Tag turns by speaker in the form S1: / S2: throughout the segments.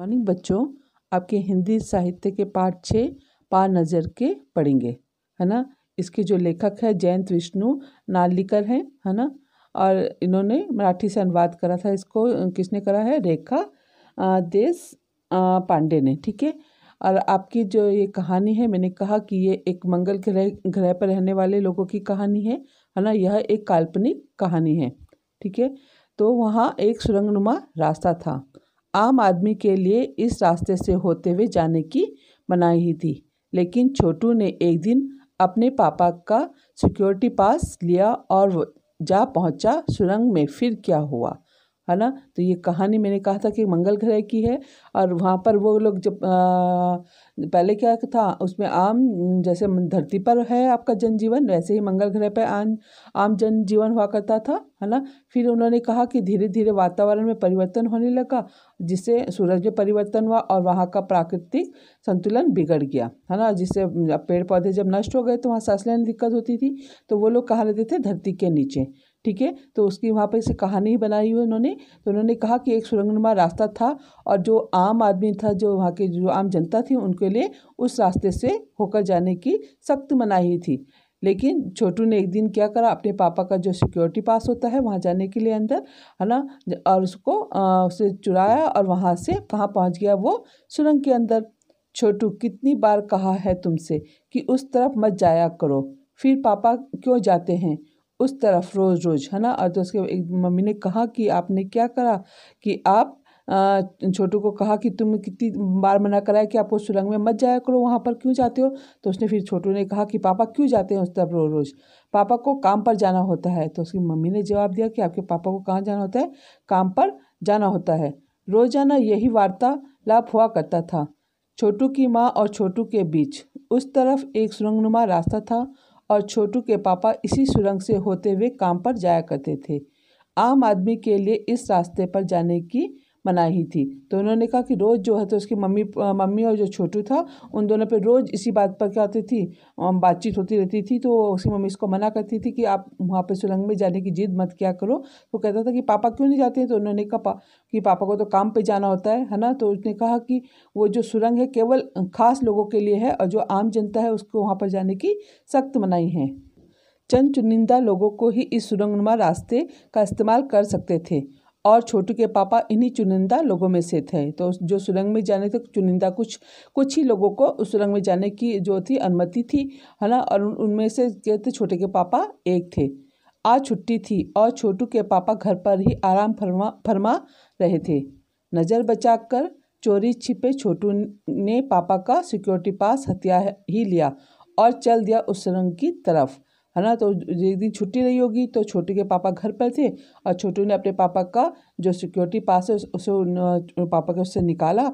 S1: morning बच्चों आपके हिंदी साहित्य के पार्ट छः पा नज़र के पढ़ेंगे है ना इसके जो लेखक है जयंत विष्णु नालिकर हैं है ना और इन्होंने मराठी से अनुवाद करा था इसको किसने करा है रेखा देश पांडे ने ठीक है और आपकी जो ये कहानी है मैंने कहा कि ये एक मंगल ग्रह ग्रह पर रहने वाले लोगों की कहानी है है ना यह एक काल्पनिक कहानी है ठीक है तो वहाँ एक सुरंगनुमा रास्ता था आम आदमी के लिए इस रास्ते से होते हुए जाने की मनाही थी लेकिन छोटू ने एक दिन अपने पापा का सिक्योरिटी पास लिया और जा पहुंचा सुरंग में फिर क्या हुआ है ना तो ये कहानी मैंने कहा था कि मंगल ग्रह की है और वहाँ पर वो लोग जब आ, पहले क्या था उसमें आम जैसे धरती पर है आपका जनजीवन वैसे ही मंगल ग्रह पर आम आम जनजीवन हुआ करता था है ना फिर उन्होंने कहा कि धीरे धीरे वातावरण में परिवर्तन होने लगा जिससे सूरज में परिवर्तन हुआ और वहाँ का प्राकृतिक संतुलन बिगड़ गया है ना जिससे पेड़ पौधे जब नष्ट हो गए तो वहाँ सांस लेने दिक्कत होती थी तो वो लोग कहा रहते थे धरती के नीचे ठीक है तो उसकी वहाँ पर इसे कहानी बनाई हुई उन्होंने तो उन्होंने कहा कि एक सुरंगनुमा रास्ता था और जो आम आदमी था जो वहाँ के जो आम जनता थी उनके लिए उस रास्ते से होकर जाने की सख्त मनाही थी लेकिन छोटू ने एक दिन क्या करा अपने पापा का जो सिक्योरिटी पास होता है वहाँ जाने के लिए अंदर है ना और उसको आ, उसे चुराया और वहाँ से कहाँ पहुँच गया वो सुरंग के अंदर छोटू कितनी बार कहा है तुमसे कि उस तरफ मत जाया करो फिर पापा क्यों जाते हैं उस तरफ रोज़ रोज़ है ना और तो उसके एक मम्मी ने कहा कि आपने क्या करा कि आप छोटू को कहा कि तुम कितनी बार मना कराया कि आप उस सुरंग में मत जाया करो वहाँ पर क्यों जाते हो तो उसने फिर छोटू ने कहा कि पापा क्यों जाते हैं उस तरफ रोज़ रोज़ पापा को काम पर जाना होता है तो उसकी मम्मी ने जवाब दिया कि आपके पापा को कहाँ जाना होता है काम पर जाना होता है रोज़ाना यही वार्तालाप हुआ करता था छोटू की माँ और छोटू के बीच उस तरफ एक सुरंगनुमा रास्ता था और छोटू के पापा इसी सुरंग से होते हुए काम पर जाया करते थे आम आदमी के लिए इस रास्ते पर जाने की मनाही थी तो उन्होंने कहा कि रोज़ जो है तो उसकी मम्मी मम्मी और जो छोटू था उन दोनों पे रोज़ इसी बात पर क्या होती थी बातचीत होती रहती थी तो उसकी मम्मी इसको मना करती थी कि आप वहाँ पे सुरंग में जाने की जिद मत क्या करो तो कहता था कि पापा क्यों नहीं जाते हैं तो उन्होंने कहा पा, कि पापा को तो काम पर जाना होता है है ना तो उसने कहा कि वो जो सुरंग है केवल ख़ास लोगों के लिए है और जो आम जनता है उसको वहाँ पर जाने की सख्त मनाही है चंद चुनिंदा लोगों को ही इस सुरंगनुमा रास्ते का इस्तेमाल कर सकते थे और छोटू के पापा इन्हीं चुनिंदा लोगों में से थे तो जो सुरंग में जाने थे चुनिंदा कुछ कुछ ही लोगों को उस सुरंग में जाने की जो थी अनुमति थी है ना और उनमें से कहते छोटे के पापा एक थे आज छुट्टी थी और छोटू के पापा घर पर ही आराम फरमा फरमा रहे थे नज़र बचाकर चोरी छिपे छोटू ने पापा का सिक्योरिटी पास हथियार ही लिया और चल दिया उस सुरंग की तरफ है ना तो एक दिन छुट्टी रही होगी तो छोटू के पापा घर पर थे और छोटू ने अपने पापा का जो सिक्योरिटी पास है उसे पापा के उससे निकाला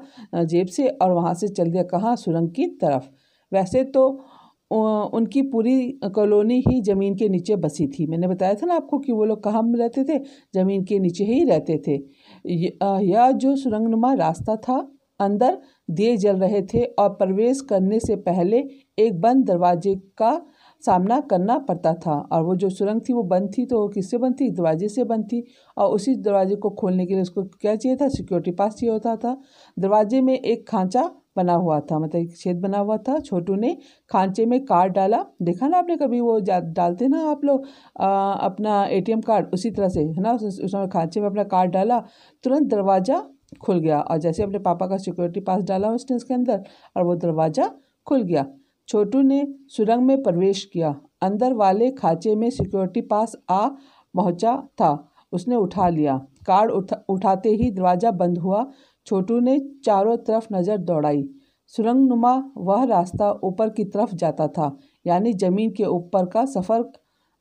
S1: जेब से और वहाँ से चल दिया कहाँ सुरंग की तरफ वैसे तो उनकी पूरी कॉलोनी ही ज़मीन के नीचे बसी थी मैंने बताया था ना आपको कि वो लोग कहाँ रहते थे ज़मीन के नीचे ही रहते थे यह जो सुरंगनुमा रास्ता था अंदर दिए जल रहे थे और प्रवेश करने से पहले एक बंद दरवाजे का सामना करना पड़ता था और वो जो सुरंग थी वो बंद थी तो किससे बंद थी दरवाजे से बंद थी और उसी दरवाजे को खोलने के लिए उसको क्या चाहिए था सिक्योरिटी पास चाहिए होता था दरवाजे में एक खांचा बना हुआ था मतलब एक छेद बना हुआ था छोटू ने खांचे में कार्ड डाला देखा ना आपने कभी वो डालते ना आप लोग अपना ए कार्ड उसी तरह से है ना उसमें खांचे में अपना कार्ड डाला तुरंत दरवाज़ा खुल गया और जैसे अपने पापा का सिक्योरिटी पास डाला उसने उसके अंदर और वो दरवाज़ा खुल गया छोटू ने सुरंग में प्रवेश किया अंदर वाले खाचे में सिक्योरिटी पास आ पहुंचा था उसने उठा लिया कार्ड उठा, उठाते ही दरवाज़ा बंद हुआ छोटू ने चारों तरफ नज़र दौड़ाई सुरंग नुमा वह रास्ता ऊपर की तरफ जाता था यानी ज़मीन के ऊपर का सफ़र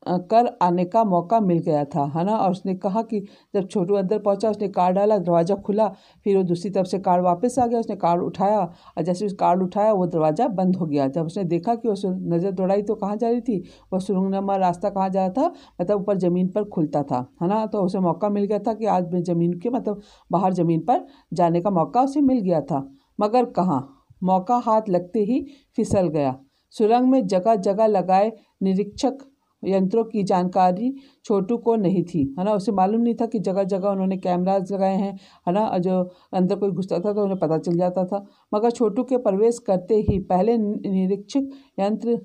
S1: कर आने का मौका मिल गया था है ना और उसने कहा कि जब छोटू अंदर पहुंचा उसने कार डाला दरवाज़ा खुला फिर वो दूसरी तरफ से कार वापस आ गया उसने कार उठाया और जैसे उस कार उठाया वो दरवाज़ा बंद हो गया जब उसने देखा कि वो नज़र दौड़ाई तो कहाँ जा रही थी वह सुरंगनामा रास्ता कहाँ जा रहा था मतलब ऊपर ज़मीन पर खुलता था है ना तो उसे मौका मिल गया था कि आज ज़मीन के मतलब बाहर ज़मीन पर जाने का मौका उसे मिल गया था मगर कहाँ मौका हाथ लगते ही फिसल गया सुरंग में जगह जगह लगाए निरीक्षक यंत्रों की जानकारी छोटू को नहीं थी है ना उसे मालूम नहीं था कि जगह जगह उन्होंने कैमराज लगाए हैं है ना जो अंदर कोई घुसता था तो उन्हें पता चल जाता था मगर छोटू के प्रवेश करते ही पहले निरीक्षक यंत्र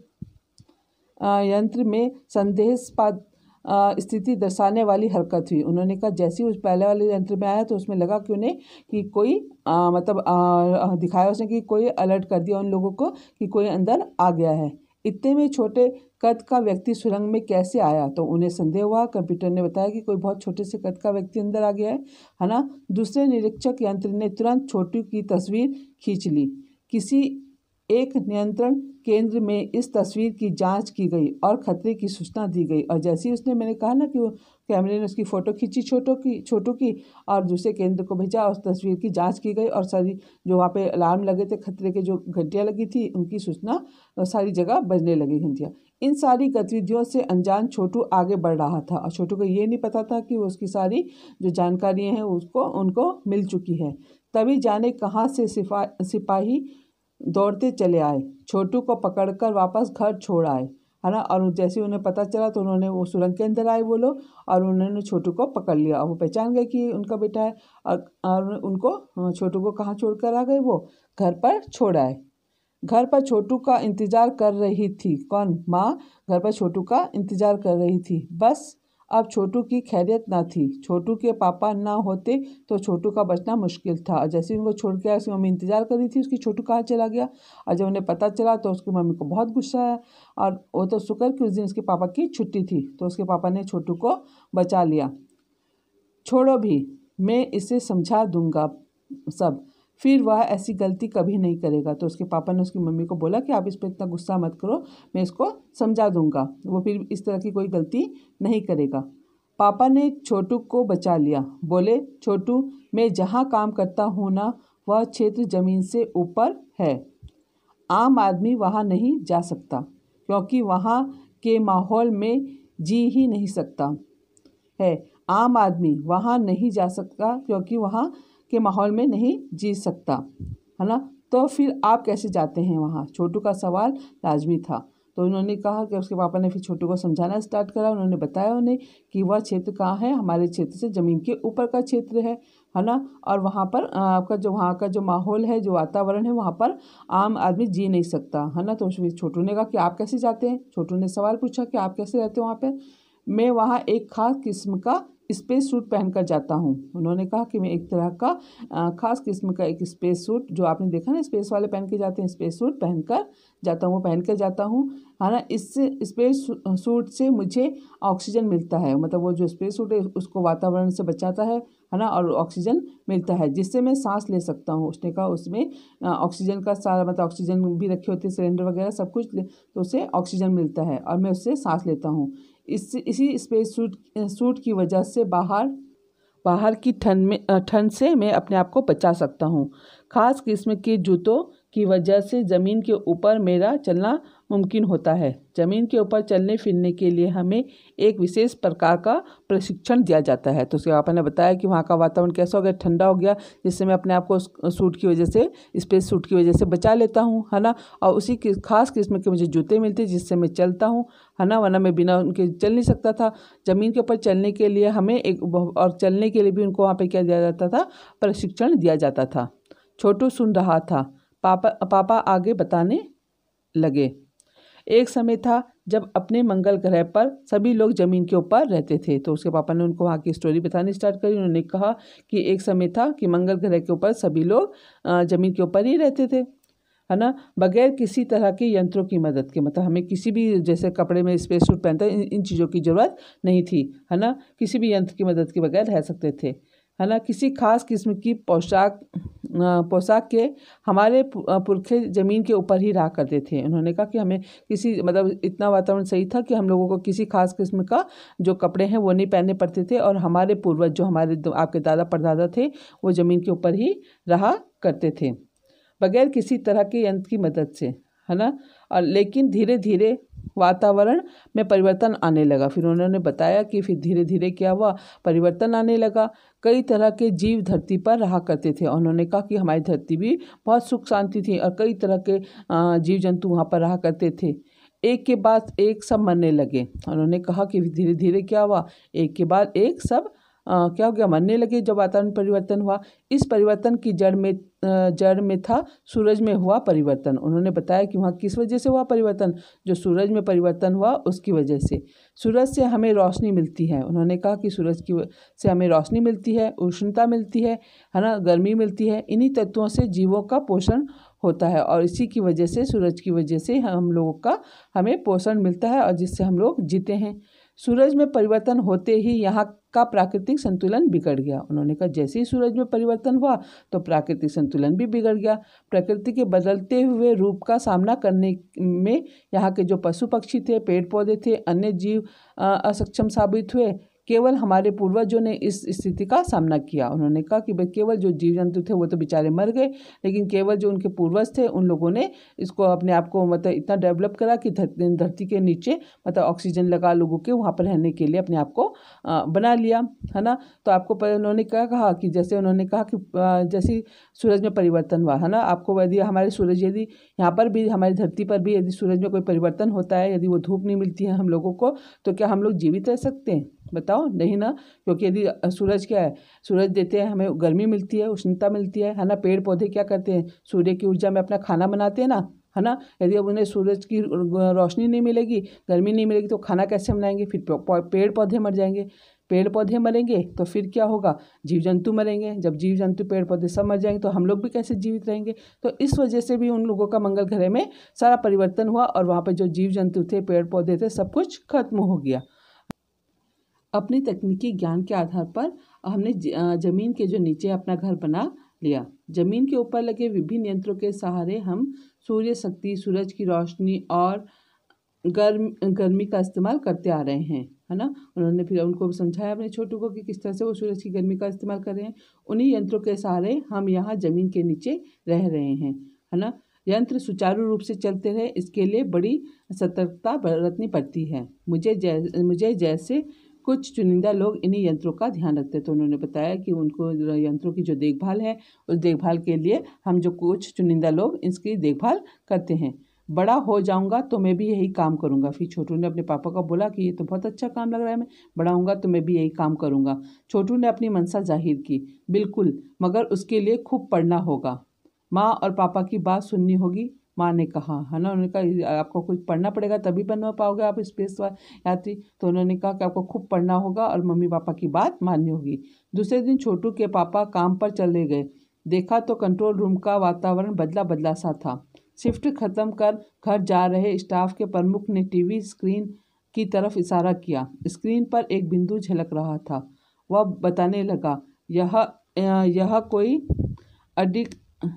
S1: यंत्र में संदेहस्पद स्थिति दर्शाने वाली हरकत हुई उन्होंने कहा जैसे उस पहले वाले यंत्र में आया तो उसमें लगा कि उन्हें कि कोई आ, मतलब दिखाया उसने कि कोई अलर्ट कर दिया उन लोगों को कि कोई अंदर आ गया है इतने में छोटे कद का व्यक्ति सुरंग में कैसे आया तो उन्हें संदेह हुआ कंप्यूटर ने बताया कि कोई बहुत छोटे से कद का व्यक्ति अंदर आ गया है है ना दूसरे निरीक्षक यंत्र ने तुरंत छोटू की तस्वीर खींच ली किसी एक नियंत्रण केंद्र में इस तस्वीर की जांच की गई और खतरे की सूचना दी गई और जैसे ही उसने मैंने कहा ना कि कैमरे ने उसकी फ़ोटो खींची छोटो की छोटू की और दूसरे केंद्र को भेजा और तस्वीर की जांच की गई और सारी जो वहाँ पे अलार्म लगे थे खतरे के जो घंटियाँ लगी थी उनकी सूचना सारी जगह बजने लगी घंटियाँ इन सारी गतिविधियों से अनजान छोटू आगे बढ़ रहा था और छोटू को ये नहीं पता था कि उसकी सारी जो जानकारियाँ हैं उसको उनको मिल चुकी है तभी जाने कहाँ से सिपा सिपाही दौड़ते चले आए छोटू को पकड़कर वापस घर छोड़ आए है ना और जैसे उन्हें पता चला तो उन्होंने वो सुरंग के अंदर आए वो लोग और उन्होंने छोटू को पकड़ लिया और वो पहचान गए कि उनका बेटा है और, और उनको छोटू को कहाँ छोड़ कर आ गए वो घर पर छोड़ आए घर पर छोटू का इंतज़ार कर रही थी कौन माँ घर पर छोटू का इंतज़ार कर रही थी बस अब छोटू की खैरियत ना थी छोटू के पापा ना होते तो छोटू का बचना मुश्किल था और जैसे उनको छोड़ के उसकी मम्मी इंतज़ार कर रही थी उसकी छोटू कहाँ चला गया और जब उन्हें पता चला तो उसकी मम्मी को बहुत गुस्सा आया और वो तो शुक्र कि उस दिन उसके पापा की छुट्टी थी तो उसके पापा ने छोटू को बचा लिया छोड़ो भी मैं इसे समझा दूंगा सब फिर वह ऐसी गलती कभी नहीं करेगा तो उसके पापा ने उसकी मम्मी को बोला कि आप इस पर इतना गुस्सा मत करो मैं इसको समझा दूंगा वो फिर इस तरह की कोई गलती नहीं करेगा पापा ने छोटू को बचा लिया बोले छोटू मैं जहाँ काम करता हूँ ना वह क्षेत्र जमीन से ऊपर है आम आदमी वहाँ नहीं जा सकता क्योंकि वहाँ के माहौल में जी ही नहीं सकता है आम आदमी वहाँ नहीं जा सकता क्योंकि वहाँ के माहौल में नहीं जी सकता है ना तो फिर आप कैसे जाते हैं वहाँ छोटू का सवाल लाजमी था तो उन्होंने कहा कि उसके पापा ने फिर छोटू को समझाना स्टार्ट करा उन्होंने बताया उन्हें कि वह क्षेत्र कहाँ है हमारे क्षेत्र से ज़मीन के ऊपर का क्षेत्र है है ना और वहाँ पर आपका जो वहाँ का जो माहौल है जो वातावरण है वहाँ पर आम आदमी जी नहीं सकता है ना तो छोटू ने कहा कि आप कैसे जाते हैं छोटू ने सवाल पूछा कि आप कैसे रहते हो वहाँ पर मैं वहाँ एक खास किस्म का स्पेस सूट पहनकर जाता हूँ उन्होंने कहा कि मैं एक तरह का ख़ास किस्म का एक स्पेस सूट जो आपने देखा ना स्पेस वाले पहन के जाते हैं स्पेस सूट पहनकर जाता हूँ वो पहन कर जाता हूँ है ना इससे स्पेस सूट से मुझे ऑक्सीजन मिलता है मतलब वो जो स्पेस सूट है उसको वातावरण से बचाता है है ना और ऑक्सीजन मिलता है जिससे मैं सांस ले सकता हूँ उसने कहा उसमें ऑक्सीजन का सारा मतलब ऑक्सीजन भी रखे होते हैं सिलेंडर वगैरह सब कुछ तो उसे ऑक्सीजन मिलता है और मैं उससे सांस लेता हूँ इस इसी स्पेस सूट सूट की वजह से बाहर बाहर की ठंड में ठंड से मैं अपने आप को बचा सकता हूँ खास किस्म के जूतों की वजह से ज़मीन के ऊपर मेरा चलना मुमकिन होता है ज़मीन के ऊपर चलने फिरने के लिए हमें एक विशेष प्रकार का प्रशिक्षण दिया जाता है तो उसके पापा ने बताया कि वहाँ का वातावरण कैसा हो गया ठंडा हो गया जिससे मैं अपने आप को सूट की वजह से स्पेस सूट की वजह से बचा लेता हूँ है ना और उसी की खास किस्म के मुझे जूते मिलते जिससे मैं चलता हूँ है ना वरना मैं बिना उनके चल नहीं सकता था ज़मीन के ऊपर चलने के लिए हमें एक और चलने के लिए भी उनको वहाँ पर क्या दिया जाता था प्रशिक्षण दिया जाता था छोटू सुन रहा था पापा पापा आगे बताने लगे एक समय था जब अपने मंगल ग्रह पर सभी लोग ज़मीन के ऊपर रहते थे तो उसके पापा ने उनको वहाँ की स्टोरी बतानी स्टार्ट करी उन्होंने कहा कि एक समय था कि मंगल ग्रह के ऊपर सभी लोग ज़मीन के ऊपर ही रहते थे है ना बगैर किसी तरह के यंत्रों की मदद के मतलब हमें किसी भी जैसे कपड़े में स्पेस सूट पहनते इन, इन चीज़ों की ज़रूरत नहीं थी है ना किसी भी यंत्र की मदद के बगैर रह सकते थे है ना किसी खास किस्म की पोशाक पोशाक के हमारे पुरखे ज़मीन के ऊपर ही रहा करते थे उन्होंने कहा कि हमें किसी मतलब इतना वातावरण सही था कि हम लोगों को किसी खास किस्म का जो कपड़े हैं वो नहीं पहनने पड़ते थे और हमारे पूर्वज जो हमारे आपके दादा परदादा थे वो ज़मीन के ऊपर ही रहा करते थे बगैर किसी तरह के यंत्र की मदद से है ना और लेकिन धीरे धीरे वातावरण में परिवर्तन आने लगा फिर उन्होंने बताया कि फिर धीरे धीरे क्या हुआ परिवर्तन आने लगा कई तरह के जीव धरती पर रहा करते थे उन्होंने कहा कि हमारी धरती भी बहुत सुख शांति थी और कई तरह के जीव जंतु वहाँ पर रहा करते थे एक के बाद एक सब मरने लगे उन्होंने कहा कि धीरे धीरे क्या हुआ एक के बाद एक सब आ, क्या हो गया मरने लगे जब वातावरण परिवर्तन हुआ इस परिवर्तन की जड़ में जड़ में था सूरज में हुआ परिवर्तन उन्होंने बताया कि वहाँ किस वजह से हुआ परिवर्तन जो सूरज में परिवर्तन हुआ उसकी वजह से सूरज से हमें रोशनी मिलती है उन्होंने कहा कि सूरज की से हमें रोशनी मिलती है उष्णता मिलती है है ना गर्मी मिलती है इन्हीं तत्वों से जीवों का पोषण होता है और इसी की वजह से सूरज की वजह से हम लोगों का हमें पोषण मिलता है और जिससे हम लोग जीते हैं सूरज में परिवर्तन होते ही यहाँ का प्राकृतिक संतुलन बिगड़ गया उन्होंने कहा जैसे ही सूरज में परिवर्तन हुआ तो प्राकृतिक संतुलन भी बिगड़ गया प्रकृति के बदलते हुए रूप का सामना करने में यहाँ के जो पशु पक्षी थे पेड़ पौधे थे अन्य जीव असक्षम साबित हुए केवल हमारे पूर्वजों ने इस स्थिति का सामना किया उन्होंने कहा कि भाई केवल जो जीव जंतु थे वो तो बेचारे मर गए लेकिन केवल जो उनके पूर्वज थे उन लोगों ने इसको अपने आप को मतलब इतना डेवलप करा कि धरती के नीचे मतलब ऑक्सीजन लगा लोगों के वहाँ पर रहने के लिए अपने आप को बना लिया है ना तो आपको उन्होंने क्या कहा कि जैसे उन्होंने कहा कि जैसे सूरज में परिवर्तन हुआ है ना आपको यदि हमारे सूरज यदि यहाँ पर भी हमारी धरती पर भी यदि सूरज में कोई परिवर्तन होता है यदि वो धूप नहीं मिलती है हम लोगों को तो क्या हम लोग जीवित रह सकते हैं बताओ नहीं ना क्योंकि यदि सूरज क्या है सूरज देते हैं हमें गर्मी मिलती है उष्णता मिलती है है ना पेड़ पौधे क्या करते हैं सूर्य की ऊर्जा में अपना खाना बनाते हैं ना है ना यदि अब उन्हें सूरज की रोशनी नहीं मिलेगी गर्मी नहीं मिलेगी तो खाना कैसे बनाएंगे फिर पेड़ पौधे मर जाएंगे पेड़ पौधे मरेंगे तो फिर क्या होगा जीव जंतु मरेंगे जब जीव जंतु पेड़ पौधे सब मर जाएंगे तो हम लोग भी कैसे जीवित रहेंगे तो इस वजह से भी उन लोगों का मंगल ग्रह में सारा परिवर्तन हुआ और वहाँ पर जो जीव जंतु थे पेड़ पौधे थे सब कुछ खत्म हो गया अपने तकनीकी ज्ञान के आधार पर हमने ज़मीन के जो नीचे अपना घर बना लिया ज़मीन के ऊपर लगे विभिन्न यंत्रों के सहारे हम सूर्य शक्ति सूरज की रोशनी और गर्म गर्मी का इस्तेमाल करते आ रहे हैं है ना उन्होंने फिर उनको समझाया अपने छोटू को कि किस तरह से वो सूरज की गर्मी का इस्तेमाल कर रहे हैं उन्हीं यंत्रों के सहारे हम यहाँ ज़मीन के नीचे रह रहे हैं है ना यंत्र सुचारू रूप से चलते रहे इसके लिए बड़ी सतर्कता बरतनी पड़ती है मुझे जै मुझे जैसे कुछ चुनिंदा लोग इन्हीं यंत्रों का ध्यान रखते हैं तो उन्होंने बताया कि उनको यंत्रों की जो देखभाल है उस देखभाल के लिए हम जो कुछ चुनिंदा लोग इसकी देखभाल करते हैं बड़ा हो जाऊंगा तो मैं भी यही काम करूंगा फिर छोटू ने अपने पापा को बोला कि ये तो बहुत अच्छा काम लग रहा है मैं बड़ा होऊंगा तो मैं भी यही काम करूंगा छोटू ने अपनी मनसा जाहिर की बिल्कुल मगर उसके लिए खूब पढ़ना होगा माँ और पापा की बात सुननी होगी माँ ने कहा है ना उन्होंने कहा आपको कुछ पढ़ना पड़ेगा तभी बनवा पाओगे आप स्पेस यात्री तो उन्होंने कहा कि आपको खूब पढ़ना होगा और मम्मी पापा की बात माननी होगी दूसरे दिन छोटू के पापा काम पर चले गए देखा तो कंट्रोल रूम का वातावरण बदला बदला सा था शिफ्ट खत्म कर घर जा रहे स्टाफ के प्रमुख ने टीवी स्क्रीन की तरफ इशारा किया स्क्रीन पर एक बिंदु झलक रहा था वह बताने लगा यह यह कोई अडिक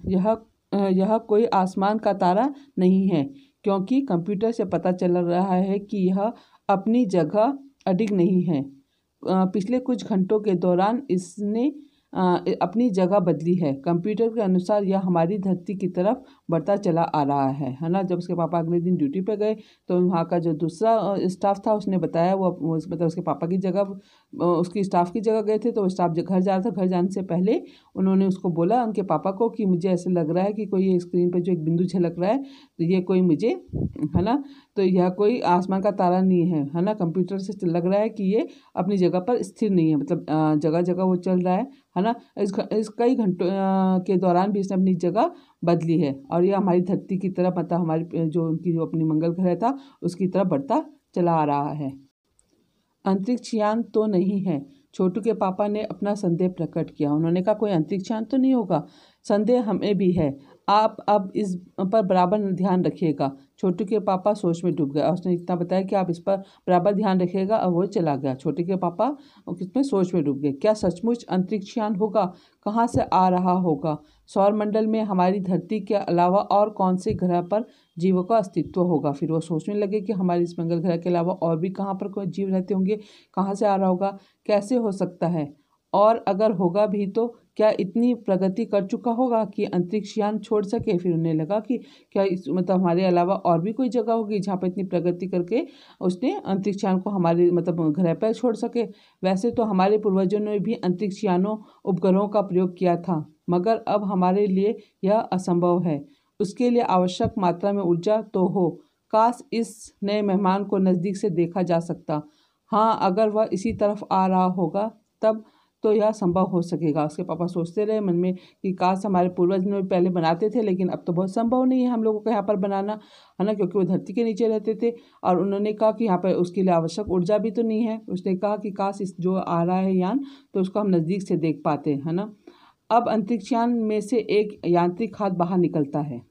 S1: यह यह कोई आसमान का तारा नहीं है क्योंकि कंप्यूटर से पता चल रहा है कि यह अपनी जगह अडिग नहीं है पिछले कुछ घंटों के दौरान इसने अपनी जगह बदली है कंप्यूटर के अनुसार यह हमारी धरती की तरफ बढ़ता चला आ रहा है है ना जब उसके पापा अगले दिन ड्यूटी पर गए तो वहाँ का जो दूसरा स्टाफ था उसने बताया वो मतलब उसके पापा की जगह उसकी स्टाफ की जगह गए थे तो स्टाफ घर जा रहा था घर जाने से पहले उन्होंने उसको बोला उनके पापा को कि मुझे ऐसा लग रहा है कि कोई ये स्क्रीन पर जो एक बिंदु झलक रहा है तो ये कोई मुझे है ना तो यह कोई आसमान का तारा नहीं है है ना कंप्यूटर से लग रहा है कि ये अपनी जगह पर स्थिर नहीं है मतलब जगह जगह वो चल रहा है है ना इस, इस कई घंटों के दौरान भी इसने अपनी जगह बदली है और यह हमारी धरती की तरफ मतलब हमारी जो उनकी जो अपनी मंगल ग्रह था उसकी तरफ बढ़ता चला आ रहा है अंतरिक्ष यान तो नहीं है छोटू के पापा ने अपना संदेह प्रकट किया उन्होंने कहा कोई अंतरिक्ष यान तो नहीं होगा संदेह हमें भी है आप अब इस पर बराबर ध्यान रखिएगा छोटे के पापा सोच में डूब गया उसने इतना बताया कि आप इस पर बराबर ध्यान रखिएगा और वो चला गया छोटे के पापा कितने सोच में डूब गए क्या सचमुच अंतरिक्षयान होगा कहाँ से आ रहा होगा सौरमंडल में हमारी धरती के अलावा और कौन से ग्रह पर जीवों का अस्तित्व होगा फिर वो सोचने लगे कि हमारे इस मंगल ग्रह के अलावा और भी कहाँ पर कोई जीव रहते होंगे कहाँ से आ रहा होगा कैसे हो सकता है और अगर होगा भी तो क्या इतनी प्रगति कर चुका होगा कि अंतरिक्ष यान छोड़ सके फिर उन्हें लगा कि क्या इस मतलब हमारे अलावा और भी कोई जगह होगी जहाँ पर इतनी प्रगति करके उसने अंतरिक्ष यान को हमारे मतलब घर पर छोड़ सके वैसे तो हमारे पूर्वजों ने भी अंतरिक्ष यानों उपग्रहों का प्रयोग किया था मगर अब हमारे लिए यह असंभव है उसके लिए आवश्यक मात्रा में ऊर्जा तो हो काश इस नए मेहमान को नज़दीक से देखा जा सकता हाँ अगर वह इसी तरफ आ रहा होगा तब तो यह संभव हो सकेगा उसके पापा सोचते रहे मन में कि काश हमारे पूर्वज ने पहले बनाते थे लेकिन अब तो बहुत संभव नहीं है हम लोगों को यहाँ पर बनाना है ना क्योंकि वो धरती के नीचे रहते थे और उन्होंने कहा कि यहाँ पर उसके लिए आवश्यक ऊर्जा भी तो नहीं है उसने कहा कि काश इस जो आ रहा है यान तो उसको हम नज़दीक से देख पाते है ना अब अंतरिक्ष यान में से एक यांत्रिक खाद बाहर निकलता है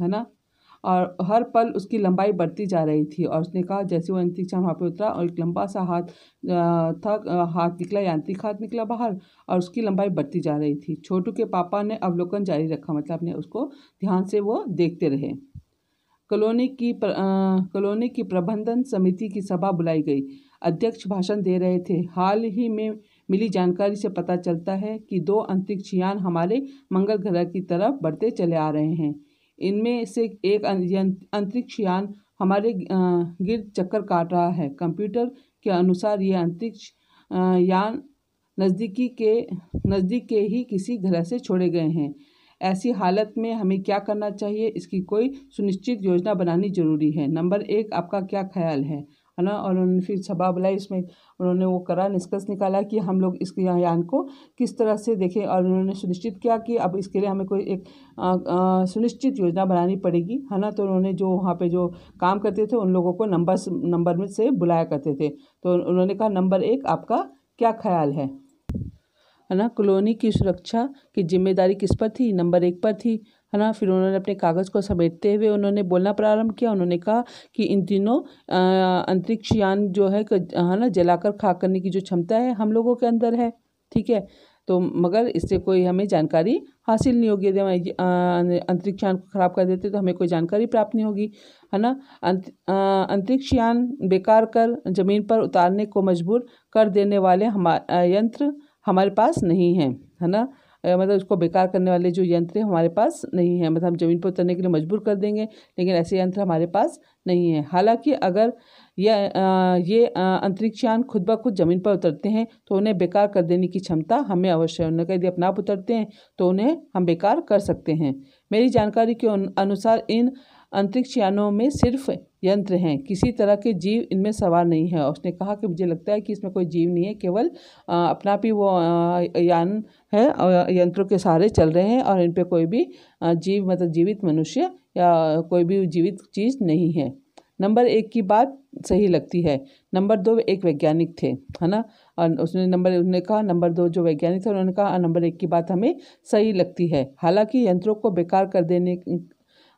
S1: है ना और हर पल उसकी लंबाई बढ़ती जा रही थी और उसने कहा जैसे वो अंतरिक्षा वहाँ पर उतरा और एक लंबा सा हाथ था हाथ निकला यांत्रिक हाथ निकला बाहर और उसकी लंबाई बढ़ती जा रही थी छोटू के पापा ने अवलोकन जारी रखा मतलब अपने उसको ध्यान से वो देखते रहे कॉलोनी की प्र, आ, कॉलोनी की प्रबंधन समिति की सभा बुलाई गई अध्यक्ष भाषण दे रहे थे हाल ही में मिली जानकारी से पता चलता है कि दो अंतरिक्ष यान हमारे मंगल ग्रह की तरफ बढ़ते चले आ रहे हैं इनमें से एक अं-, अंतरिक्ष यान हमारे गिर चक्कर काट रहा है कंप्यूटर के अनुसार ये अंतरिक्ष यान नज़दीकी के नज़दीक के ही किसी ग्रह से छोड़े गए हैं ऐसी हालत में हमें क्या करना चाहिए इसकी कोई सुनिश्चित योजना बनानी जरूरी है नंबर एक आपका क्या ख्याल है है ना और उन्होंने फिर सभा बुलाई इसमें उन्होंने वो करा निष्कर्ष निकाला कि हम लोग इस यान को किस तरह से देखें और उन्होंने सुनिश्चित किया कि अब इसके लिए हमें कोई एक आ, आ, सुनिश्चित योजना बनानी पड़ेगी है ना तो उन्होंने जो वहाँ पे जो काम करते थे उन लोगों को नंबर नंबर में से बुलाया करते थे तो उन्होंने कहा नंबर एक आपका क्या ख्याल है है ना कॉलोनी की सुरक्षा की जिम्मेदारी किस पर थी नंबर एक पर थी है ना फिर उन्होंने अपने कागज़ को समेटते हुए उन्होंने बोलना प्रारंभ किया उन्होंने कहा कि इन तीनों अंतरिक्ष यान जो है है ना जलाकर खा करने की जो क्षमता है हम लोगों के अंदर है ठीक है तो मगर इससे कोई हमें जानकारी हासिल नहीं होगी यदि हम अंतरिक्ष यान को ख़राब कर देते तो हमें कोई जानकारी प्राप्त नहीं होगी है ना अंत अंतरिक्ष यान बेकार कर ज़मीन पर उतारने को मजबूर कर देने वाले हमारे यंत्र हमारे पास नहीं हैं है ना मतलब उसको बेकार करने वाले जो यंत्र हमारे पास नहीं है मतलब हम ज़मीन पर उतरने के लिए मजबूर कर देंगे लेकिन ऐसे यंत्र हमारे पास नहीं है हालांकि अगर यह ये अंतरिक्षयान खुद ब खुद ज़मीन पर उतरते हैं तो उन्हें बेकार कर देने की क्षमता हमें अवश्य है उन्हें यदि अपना उतरते हैं तो उन्हें हम बेकार कर सकते हैं मेरी जानकारी के अनुसार इन अंतरिक्ष यानों में सिर्फ यंत्र हैं किसी तरह के जीव इनमें सवार नहीं है उसने कहा कि मुझे लगता है कि इसमें कोई जीव नहीं है केवल अपना भी वो यान है और यंत्रों के सहारे चल रहे हैं और इन पर कोई भी जीव मतलब जीवित मनुष्य या कोई भी जीवित चीज़ नहीं है नंबर एक की बात सही लगती है नंबर दो एक वैज्ञानिक थे है ना और उसने नंबर उन्होंने कहा नंबर दो जो वैज्ञानिक थे उन्होंने कहा नंबर एक की बात हमें सही लगती है हालांकि यंत्रों को बेकार कर देने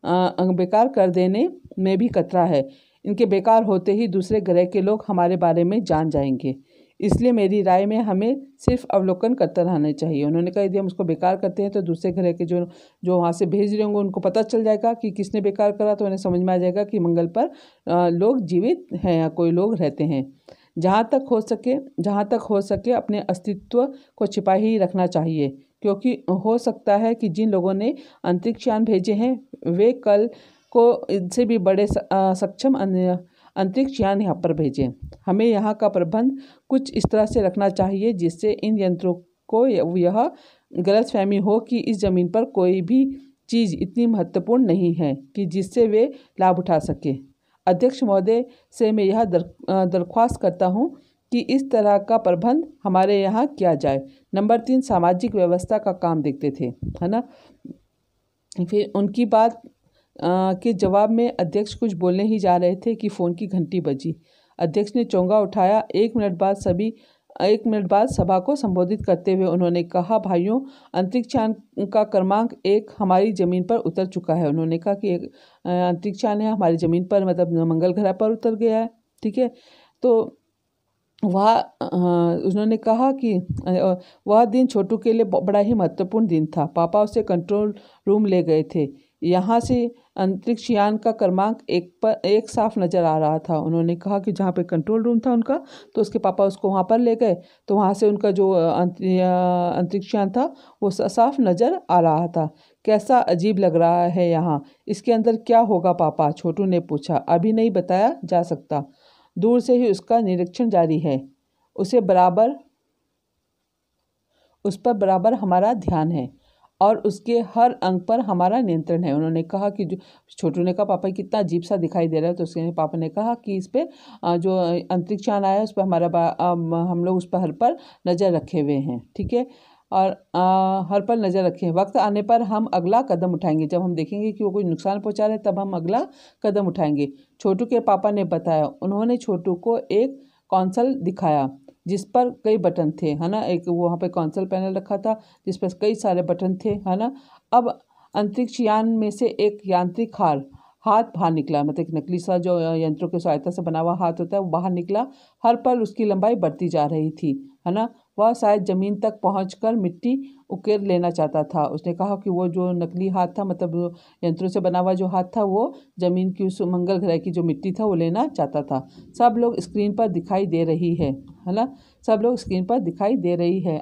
S1: अं, बेकार कर देने में भी खतरा है इनके बेकार होते ही दूसरे ग्रह के लोग हमारे बारे में जान जाएंगे इसलिए मेरी राय में हमें सिर्फ अवलोकन करता रहना चाहिए उन्होंने कहा यदि हम उसको बेकार करते हैं तो दूसरे ग्रह के जो जो वहाँ से भेज रहे होंगे उनको पता चल जाएगा कि किसने बेकार करा तो उन्हें समझ में आ जाएगा कि मंगल पर लोग जीवित हैं या कोई लोग रहते हैं जहाँ तक हो सके जहाँ तक हो सके अपने अस्तित्व को छिपा ही रखना चाहिए क्योंकि हो सकता है कि जिन लोगों ने अंतरिक्षयान भेजे हैं वे कल को इनसे भी बड़े सक्षम अंतरिक्ष यान यहाँ पर भेजें हमें यहाँ का प्रबंध कुछ इस तरह से रखना चाहिए जिससे इन यंत्रों को यह गलत फहमी हो कि इस ज़मीन पर कोई भी चीज़ इतनी महत्वपूर्ण नहीं है कि जिससे वे लाभ उठा सकें अध्यक्ष महोदय से मैं यह दर, दरख्वास्त करता हूँ कि इस तरह का प्रबंध हमारे यहाँ किया जाए नंबर तीन सामाजिक व्यवस्था का काम देखते थे है ना फिर उनकी बात आ, के जवाब में अध्यक्ष कुछ बोलने ही जा रहे थे कि फ़ोन की घंटी बजी अध्यक्ष ने चोंगा उठाया एक मिनट बाद सभी एक मिनट बाद सभा को संबोधित करते हुए उन्होंने कहा भाइयों अंतरिक्षयान का क्रमांक एक हमारी ज़मीन पर उतर चुका है उन्होंने कहा कि एक अंतरिक्षयान है हमारी ज़मीन पर मतलब मंगल ग्रह पर उतर गया है ठीक है तो वह उन्होंने कहा कि वह दिन छोटू के लिए बड़ा ही महत्वपूर्ण दिन था पापा उसे कंट्रोल रूम ले गए थे यहाँ से अंतरिक्ष यान का क्रमांक एक पर एक साफ नज़र आ रहा था उन्होंने कहा कि जहाँ पे कंट्रोल रूम था उनका तो उसके पापा उसको वहाँ पर ले गए तो वहाँ से उनका जो अंतरिक्ष यान था वो साफ नज़र आ रहा था कैसा अजीब लग रहा है यहाँ इसके अंदर क्या होगा पापा छोटू ने पूछा अभी नहीं बताया जा सकता दूर से ही उसका निरीक्षण जारी है उसे बराबर उस पर बराबर हमारा ध्यान है और उसके हर अंग पर हमारा नियंत्रण है उन्होंने कहा कि जो छोटू ने कहा पापा कितना अजीब सा दिखाई दे रहा है तो उसके पापा ने कहा कि इस पर जो अंतरिक्ष यान आया है उस पर हमारा हम लोग उस पर हर पर नज़र रखे हुए हैं ठीक है और आ, हर पल नज़र रखें वक्त आने पर हम अगला कदम उठाएंगे जब हम देखेंगे कि वो कोई नुकसान पहुंचा रहे तब हम अगला कदम उठाएंगे छोटू के पापा ने बताया उन्होंने छोटू को एक कौंसल दिखाया जिस पर कई बटन थे है ना एक वहाँ पे कौंसल पैनल रखा था जिस पर कई सारे बटन थे है ना अब अंतरिक्ष यान में से एक यांत्रिक हार हाथ बाहर निकला मतलब एक नकली सा जो यंत्रों की सहायता से बना हुआ हाथ होता है वो बाहर निकला हर पल उसकी लंबाई बढ़ती जा रही थी है ना वह शायद ज़मीन तक पहुँच मिट्टी उकेर लेना चाहता था उसने कहा कि वो जो नकली हाथ था मतलब यंत्रों से बना हुआ जो हाथ था वो ज़मीन की उस मंगल ग्रह की जो मिट्टी था वो लेना चाहता था सब लोग स्क्रीन पर दिखाई दे रही है है ना सब लोग स्क्रीन पर दिखाई दे रही है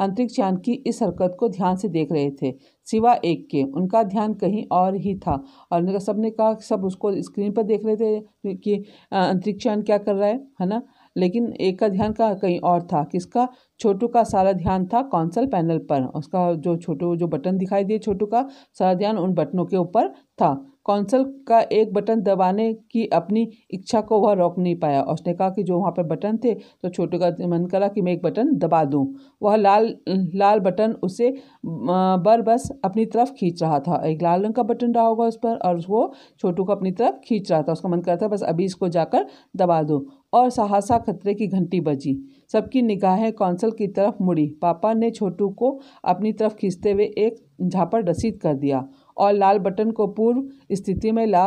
S1: अंतरिक्ष यान की इस हरकत को ध्यान से देख रहे थे सिवा एक के उनका ध्यान कहीं और ही था और सब ने कहा सब उसको स्क्रीन पर देख रहे थे कि अंतरिक्ष यान क्या कर रहा है है ना लेकिन एक का ध्यान का कहीं और था किसका छोटू का सारा ध्यान था कौंसल पैनल पर उसका जो छोटू जो बटन दिखाई दिए छोटू का सारा ध्यान उन बटनों के ऊपर था कौंसल का एक बटन दबाने की अपनी इच्छा को वह रोक नहीं पाया और उसने कहा कि जो वहाँ पर बटन थे तो छोटू का मन करा कि मैं एक बटन दबा दूँ वह लाल लाल बटन उसे बर बस अपनी तरफ खींच रहा था एक लाल रंग का बटन रहा होगा उस पर और वो छोटू को अपनी तरफ खींच रहा था उसका मन करा था बस अभी इसको जाकर दबा दो और सहासा खतरे की घंटी बजी सबकी निगाहें कौंसल की तरफ मुड़ी पापा ने छोटू को अपनी तरफ खींचते हुए एक झापड़ रसीद कर दिया और लाल बटन को पूर्व स्थिति में ला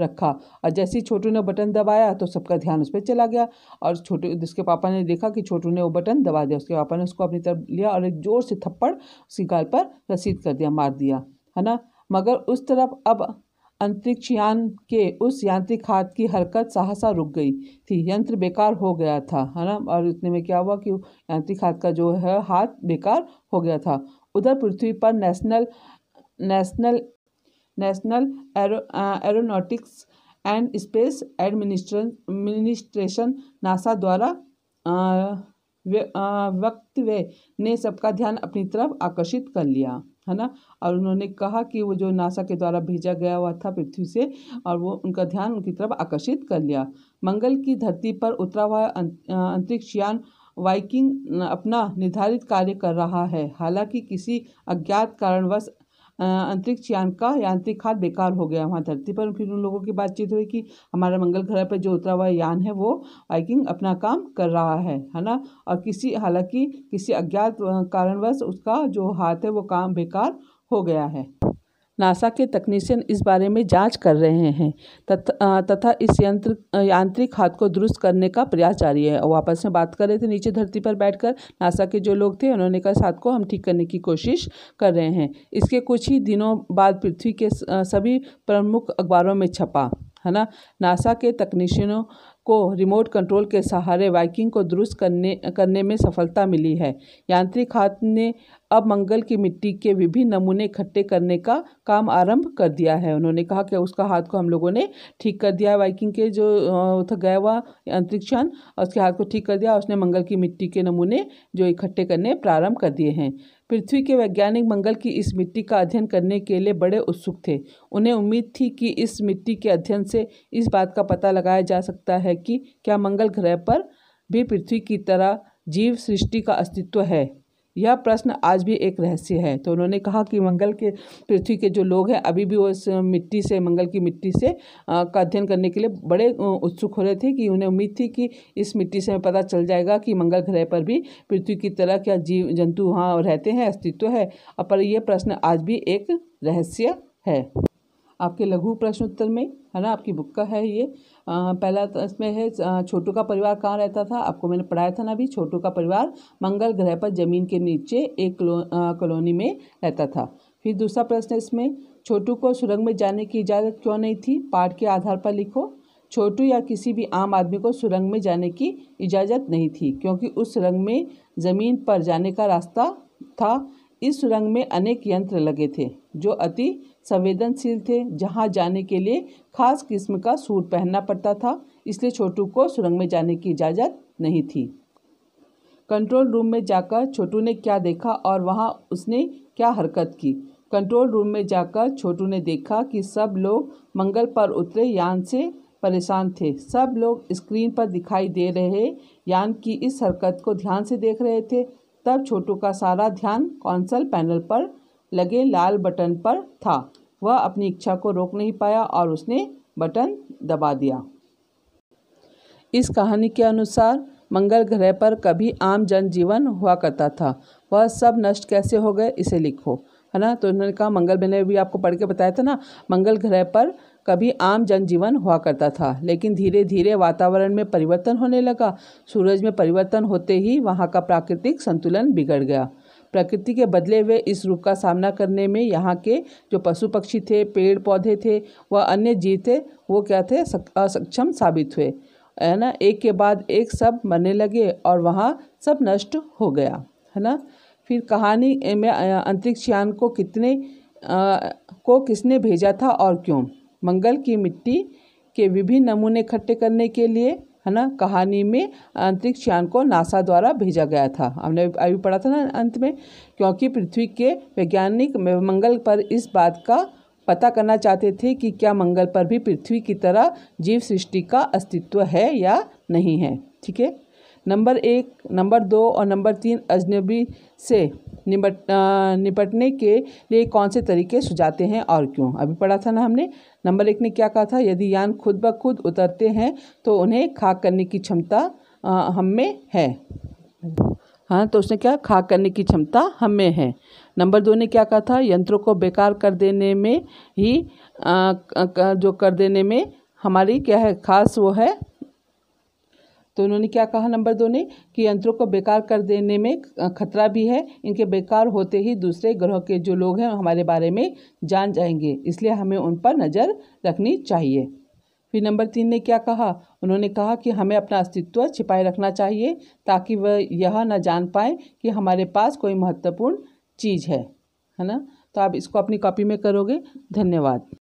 S1: रखा और जैसे ही छोटू ने बटन दबाया तो सबका ध्यान उस पर चला गया और छोटू उसके पापा ने देखा कि छोटू ने वो बटन दबा दिया उसके पापा ने उसको अपनी तरफ लिया और एक ज़ोर से थप्पड़ उसकी गाल पर रसीद कर दिया मार दिया है ना मगर उस तरफ अब अंतरिक्षयान के उस यांत्रिक हाथ की हरकत सहसा रुक गई थी यंत्र बेकार हो गया था है ना और इतने में क्या हुआ कि यांत्रिक हाथ का जो है हाथ बेकार हो गया था उधर पृथ्वी पर national national national aero aeronautics and space administration NASA द्वारा वक्त वे ने सबका ध्यान अपनी तरफ आकर्षित कर लिया है ना और उन्होंने कहा कि वो जो नासा के द्वारा भेजा गया हुआ था पृथ्वी से और वो उनका ध्यान उनकी तरफ आकर्षित कर लिया मंगल की धरती पर उतरा हुआ अं, अंतरिक्ष यान वाइकिंग अपना निर्धारित कार्य कर रहा है हालांकि किसी अज्ञात कारणवश अंतरिक्ष यान का यांत्रिक हाथ बेकार हो गया वहाँ धरती पर फिर उन लोगों की बातचीत हुई कि हमारा मंगल ग्रह पर जो उतरा हुआ यान है वो वाइकिंग अपना काम कर रहा है है ना और किसी हालांकि किसी अज्ञात कारणवश उसका जो हाथ है वो काम बेकार हो गया है नासा के तकनीशियन इस बारे में जांच कर रहे हैं तथा तथा इस यंत्र यांत्रिक हाथ को दुरुस्त करने का प्रयास जारी है वापस में बात कर रहे थे नीचे धरती पर बैठकर नासा के जो लोग थे उन्होंने कहा हाथ को हम ठीक करने की कोशिश कर रहे हैं इसके कुछ ही दिनों बाद पृथ्वी के सभी प्रमुख अखबारों में छपा है ना नासा के तकनीशियनों को रिमोट कंट्रोल के सहारे वाइकिंग को दुरुस्त करने करने में सफलता मिली है यांत्रिक हाथ ने अब मंगल की मिट्टी के विभिन्न नमूने इकट्ठे करने का काम आरंभ कर दिया है उन्होंने कहा कि उसका हाथ को हम लोगों ने ठीक कर दिया है वाइकिंग के जो गया हुआ अंतरिक्षण उसके हाथ को ठीक कर दिया उसने मंगल की मिट्टी के नमूने जो इकट्ठे करने प्रारंभ कर दिए हैं पृथ्वी के वैज्ञानिक मंगल की इस मिट्टी का अध्ययन करने के लिए बड़े उत्सुक थे उन्हें उम्मीद थी कि इस मिट्टी के अध्ययन से इस बात का पता लगाया जा सकता है कि क्या मंगल ग्रह पर भी पृथ्वी की तरह जीव सृष्टि का अस्तित्व है यह प्रश्न आज भी एक रहस्य है तो उन्होंने कहा कि मंगल के पृथ्वी के जो लोग हैं अभी भी वो इस मिट्टी से मंगल की मिट्टी से का अध्ययन करने के लिए बड़े उत्सुक हो रहे थे कि उन्हें उम्मीद थी कि इस मिट्टी से हमें पता चल जाएगा कि मंगल ग्रह पर भी पृथ्वी की तरह क्या जीव जंतु वहाँ रहते हैं अस्तित्व है पर यह प्रश्न आज भी एक रहस्य है आपके लघु प्रश्न उत्तर में है ना आपकी बुक का है ये आ, पहला तो इसमें है छोटू का परिवार कहाँ रहता था आपको मैंने पढ़ाया था ना अभी छोटू का परिवार मंगल ग्रह पर जमीन के नीचे एक कॉलोनी में रहता था फिर दूसरा प्रश्न इसमें छोटू को सुरंग में जाने की इजाज़त क्यों नहीं थी पाठ के आधार पर लिखो छोटू या किसी भी आम आदमी को सुरंग में जाने की इजाज़त नहीं थी क्योंकि उस सुरंग में ज़मीन पर जाने का रास्ता था इस सुरंग में अनेक यंत्र लगे थे जो अति संवेदनशील थे जहाँ जाने के लिए खास किस्म का सूट पहनना पड़ता था इसलिए छोटू को सुरंग में जाने की इजाज़त नहीं थी कंट्रोल रूम में जाकर छोटू ने क्या देखा और वहाँ उसने क्या हरकत की कंट्रोल रूम में जाकर छोटू ने देखा कि सब लोग मंगल पर उतरे यान से परेशान थे सब लोग स्क्रीन पर दिखाई दे रहे यान की इस हरकत को ध्यान से देख रहे थे तब छोटू का सारा ध्यान कौंसल पैनल पर लगे लाल बटन पर था वह अपनी इच्छा को रोक नहीं पाया और उसने बटन दबा दिया इस कहानी के अनुसार मंगल ग्रह पर कभी आम जनजीवन हुआ करता था वह सब नष्ट कैसे हो गए इसे लिखो है ना तो उन्होंने कहा मंगल मैंने भी आपको पढ़ के बताया था ना मंगल ग्रह पर कभी आम जनजीवन हुआ करता था लेकिन धीरे धीरे वातावरण में परिवर्तन होने लगा सूरज में परिवर्तन होते ही वहाँ का प्राकृतिक संतुलन बिगड़ गया प्रकृति के बदले हुए इस रूप का सामना करने में यहाँ के जो पशु पक्षी थे पेड़ पौधे थे व अन्य जीव थे वो क्या थे असक्षम साबित हुए है ना एक के बाद एक सब मरने लगे और वहाँ सब नष्ट हो गया है ना फिर कहानी में अंतरिक्ष यान को कितने आ, को किसने भेजा था और क्यों मंगल की मिट्टी के विभिन्न नमूने इकट्ठे करने के लिए है ना कहानी में अंतरिक्ष यान को नासा द्वारा भेजा गया था हमने अभी पढ़ा था ना अंत में क्योंकि पृथ्वी के वैज्ञानिक मंगल पर इस बात का पता करना चाहते थे कि क्या मंगल पर भी पृथ्वी की तरह जीव सृष्टि का अस्तित्व है या नहीं है ठीक है नंबर एक नंबर दो और नंबर तीन अजनबी से निपट निपटने के लिए कौन से तरीके सुझाते हैं और क्यों अभी पढ़ा था ना हमने नंबर एक ने क्या कहा था यदि यान खुद ब खुद उतरते हैं तो उन्हें खाक करने की क्षमता हम में है हाँ तो उसने क्या खाक करने की क्षमता हमें है नंबर दो ने क्या कहा था यंत्रों को बेकार कर देने में ही आ, जो कर देने में हमारी क्या है खास वो है तो उन्होंने क्या कहा नंबर दो ने कि यंत्रों को बेकार कर देने में खतरा भी है इनके बेकार होते ही दूसरे ग्रह के जो लोग हैं हमारे बारे में जान जाएंगे इसलिए हमें उन पर नज़र रखनी चाहिए फिर नंबर तीन ने क्या कहा उन्होंने कहा कि हमें अपना अस्तित्व छिपाए रखना चाहिए ताकि वह यह न जान पाए कि हमारे पास कोई महत्वपूर्ण चीज़ है है ना तो आप इसको अपनी कॉपी में करोगे धन्यवाद